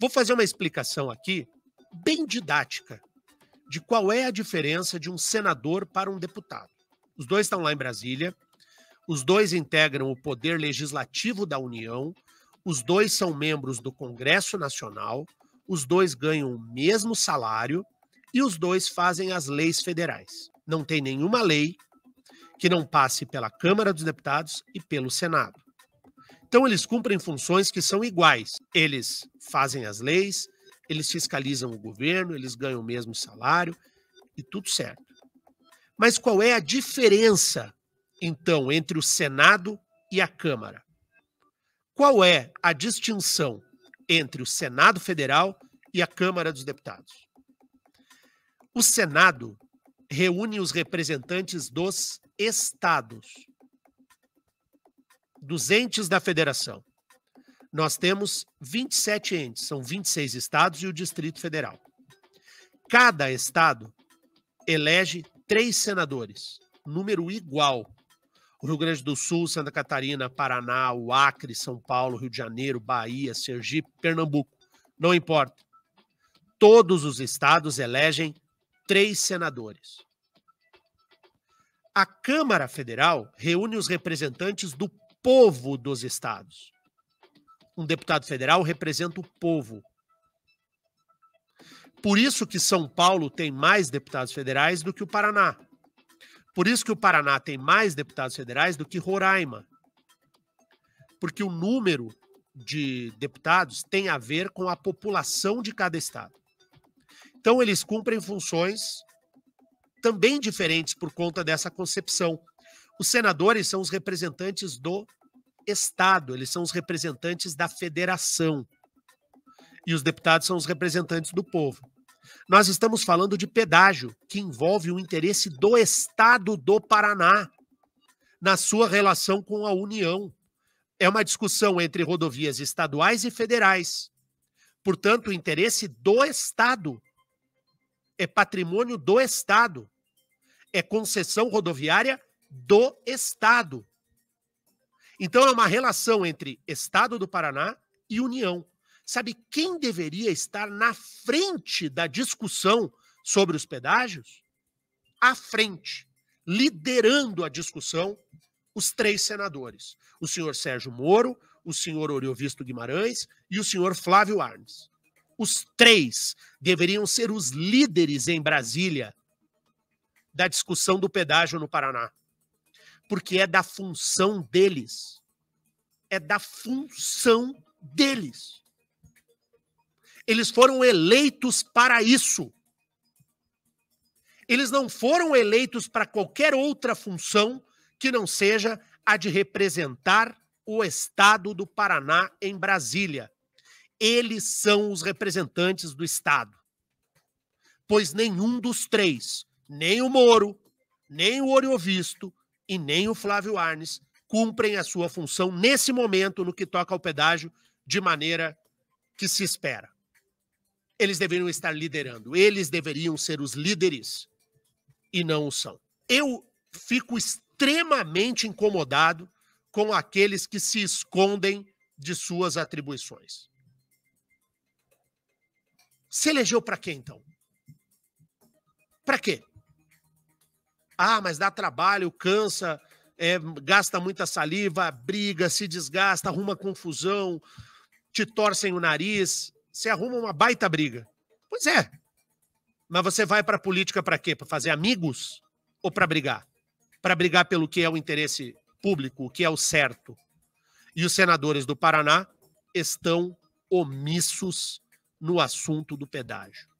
Vou fazer uma explicação aqui, bem didática, de qual é a diferença de um senador para um deputado. Os dois estão lá em Brasília, os dois integram o Poder Legislativo da União, os dois são membros do Congresso Nacional, os dois ganham o mesmo salário e os dois fazem as leis federais. Não tem nenhuma lei que não passe pela Câmara dos Deputados e pelo Senado. Então, eles cumprem funções que são iguais. Eles fazem as leis, eles fiscalizam o governo, eles ganham o mesmo salário e tudo certo. Mas qual é a diferença, então, entre o Senado e a Câmara? Qual é a distinção entre o Senado Federal e a Câmara dos Deputados? O Senado reúne os representantes dos estados dos entes da federação, nós temos 27 entes, são 26 estados e o Distrito Federal. Cada estado elege três senadores, número igual. O Rio Grande do Sul, Santa Catarina, Paraná, o Acre, São Paulo, Rio de Janeiro, Bahia, Sergipe, Pernambuco, não importa. Todos os estados elegem três senadores. A Câmara Federal reúne os representantes do povo dos estados. Um deputado federal representa o povo. Por isso que São Paulo tem mais deputados federais do que o Paraná. Por isso que o Paraná tem mais deputados federais do que Roraima. Porque o número de deputados tem a ver com a população de cada estado. Então, eles cumprem funções também diferentes por conta dessa concepção os senadores são os representantes do Estado, eles são os representantes da federação. E os deputados são os representantes do povo. Nós estamos falando de pedágio, que envolve o interesse do Estado do Paraná na sua relação com a União. É uma discussão entre rodovias estaduais e federais. Portanto, o interesse do Estado é patrimônio do Estado. É concessão rodoviária do Estado. Então é uma relação entre Estado do Paraná e União. Sabe quem deveria estar na frente da discussão sobre os pedágios? À frente, liderando a discussão, os três senadores: o senhor Sérgio Moro, o senhor Oriovisto Guimarães e o senhor Flávio Arnes. Os três deveriam ser os líderes em Brasília da discussão do pedágio no Paraná porque é da função deles. É da função deles. Eles foram eleitos para isso. Eles não foram eleitos para qualquer outra função que não seja a de representar o Estado do Paraná em Brasília. Eles são os representantes do Estado. Pois nenhum dos três, nem o Moro, nem o Oriovisto, e nem o Flávio Arnes cumprem a sua função nesse momento no que toca ao pedágio de maneira que se espera. Eles deveriam estar liderando, eles deveriam ser os líderes e não o são. Eu fico extremamente incomodado com aqueles que se escondem de suas atribuições. Se elegeu para quê então? Para quê? Ah, mas dá trabalho, cansa, é, gasta muita saliva, briga, se desgasta, arruma confusão, te torcem o nariz, você arruma uma baita briga. Pois é. Mas você vai para a política para quê? Para fazer amigos ou para brigar? Para brigar pelo que é o interesse público, o que é o certo. E os senadores do Paraná estão omissos no assunto do pedágio.